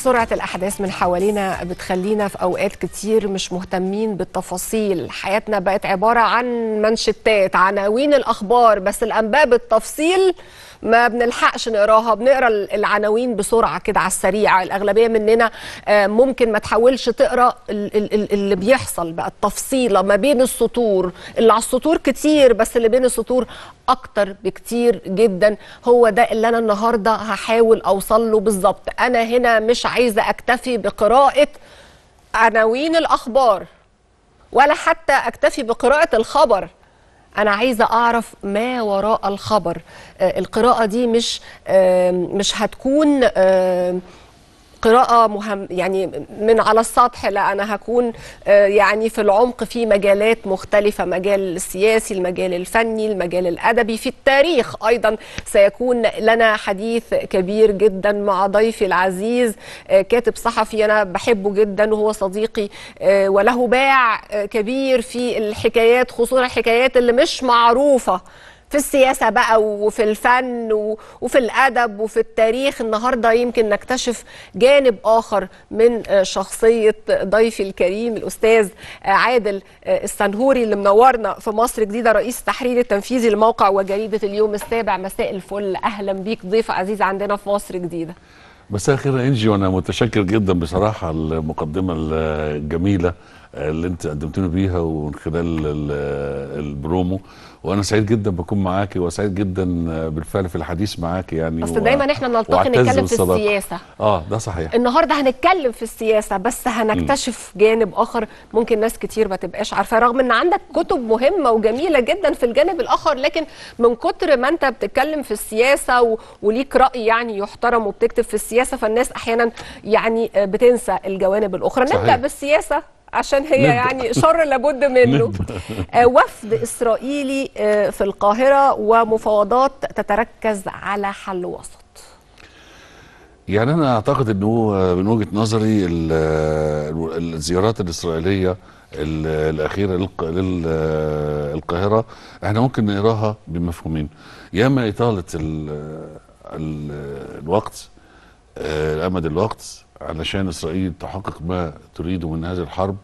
سرعة الأحداث من حوالينا بتخلينا في أوقات كتير مش مهتمين بالتفاصيل حياتنا بقت عبارة عن منشتات عناوين الأخبار بس الأنباء بالتفصيل ما بنلحقش نقراها بنقرا العناوين بسرعه كده على السريع الاغلبيه مننا آه، ممكن ما تحاولش تقرا اللي بيحصل بقى التفصيله ما بين السطور اللي على السطور كتير بس اللي بين السطور اكتر بكتير جدا هو ده اللي انا النهارده هحاول اوصل له بالظبط انا هنا مش عايزه اكتفي بقراءه عناوين الاخبار ولا حتى اكتفي بقراءه الخبر انا عايزه اعرف ما وراء الخبر آه، القراءه دي مش آه، مش هتكون آه، قراءه مهم يعني من على السطح لا انا هكون آه، يعني في العمق في مجالات مختلفه مجال السياسي المجال الفني المجال الادبي في التاريخ ايضا سيكون لنا حديث كبير جدا مع ضيفي العزيز آه، كاتب صحفي انا بحبه جدا وهو صديقي آه، وله باع كبير في الحكايات خصوصا الحكايات اللي مش معروفه في السياسه بقى وفي الفن وفي الادب وفي التاريخ النهارده يمكن نكتشف جانب اخر من آه، شخصيه ضيفي الكريم الاستاذ آه، عادل آه، السنهوري اللي منورنا في مصر جديده رئيس التحرير التنفيذي لموقع وجريده اليوم السابع مساء الفل اهلا بيك ضيف عزيز عندنا في مصر جديده مساء الخير انجي وانا متشكر جدا بصراحه المقدمه الجميله اللي انت قدمتوني بيها ومن خلال البرومو وانا سعيد جدا بكون معاكي وسعيد جدا بالفعل في الحديث معاكي يعني اصل و... دايما احنا نلتقي نتكلم في السياسه اه ده صحيح النهارده هنتكلم في السياسه بس هنكتشف م. جانب اخر ممكن ناس كتير ما تبقاش عارفاه رغم ان عندك كتب مهمه وجميله جدا في الجانب الاخر لكن من كتر ما انت بتتكلم في السياسه و... وليك راي يعني يحترم وبتكتب في السياسه فالناس احيانا يعني بتنسى الجوانب الاخرى نبدا بالسياسه عشان هي نبدأ. يعني شر لابد منه آه، وفد اسرائيلي آه، في القاهره ومفاوضات تتركز على حل وسط يعني انا اعتقد انه آه، من وجهه نظري الزيارات الاسرائيليه الاخيره للقاهره احنا ممكن نقراها بمفهومين يا اما اطاله الوقت امد الوقت علشان إسرائيل تحقق ما تريده من هذه الحرب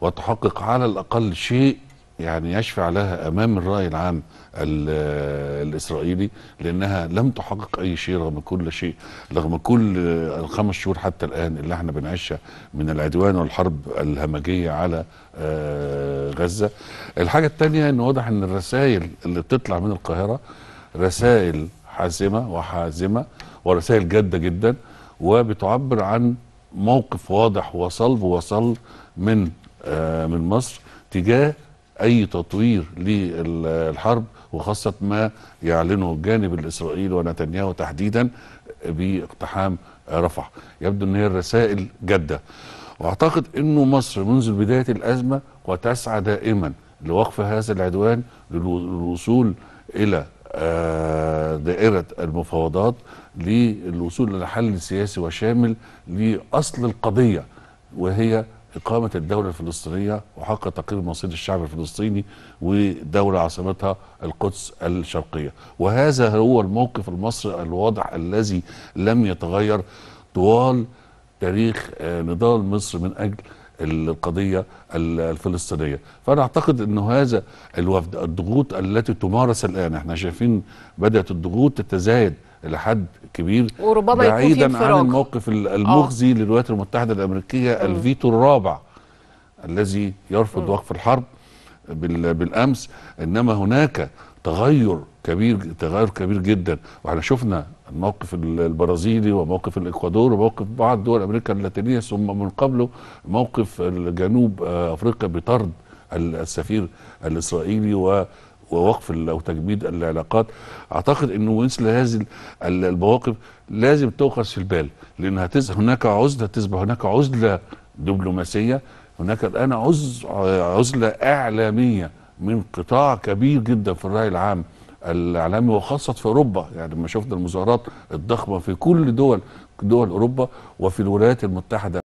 وتحقق على الأقل شيء يعني يشفع لها أمام الرأي العام الإسرائيلي لأنها لم تحقق أي شيء رغم كل شيء رغم كل الخمس شهور حتى الآن اللي احنا بنعيشها من العدوان والحرب الهمجية على آه، غزة الحاجة الثانية أن واضح أن الرسائل اللي بتطلع من القاهرة رسائل حازمة وحازمة ورسائل جادة جدا وبتعبر عن موقف واضح وصلب وصل من آه، من مصر تجاه اي تطوير للحرب وخاصه ما يعلنه الجانب الاسرائيلي ونتنياهو تحديدا باقتحام رفح يبدو ان هي الرسائل جاده واعتقد انه مصر منذ بدايه الازمه وتسعى دائما لوقف هذا العدوان للوصول الى آه، دائرة المفاوضات للوصول إلى حل سياسي وشامل لأصل القضية وهي إقامة الدولة الفلسطينية وحق تقرير مصير الشعب الفلسطيني ودولة عاصمتها القدس الشرقية وهذا هو الموقف المصري الواضح الذي لم يتغير طوال تاريخ آه، نضال مصر من أجل القضيه الفلسطينيه فانا اعتقد انه هذا الوفد الضغوط التي تمارس الان احنا شايفين بدات الضغوط تتزايد الى حد كبير وربما بعيدا يكون عن الموقف آه. المخزي للولايات المتحده الامريكيه م. الفيتو الرابع الذي يرفض وقف الحرب بالامس انما هناك تغير كبير تغير كبير جدا واحنا شفنا الموقف البرازيلي وموقف الاكوادور وموقف بعض دول امريكا اللاتينيه ثم من قبله موقف جنوب آه، افريقيا بطرد السفير الاسرائيلي و ووقف او تجميد العلاقات اعتقد انه مثل هذه المواقف لازم تؤخذ في البال لان هناك عزله تصبح هناك عزله دبلوماسيه هناك الان عز... عزله اعلاميه من قطاع كبير جدا في الراي العام الاعلامي وخاصه في اوروبا يعني لما شفنا المظاهرات الضخمه في كل دول دول اوروبا وفي الولايات المتحده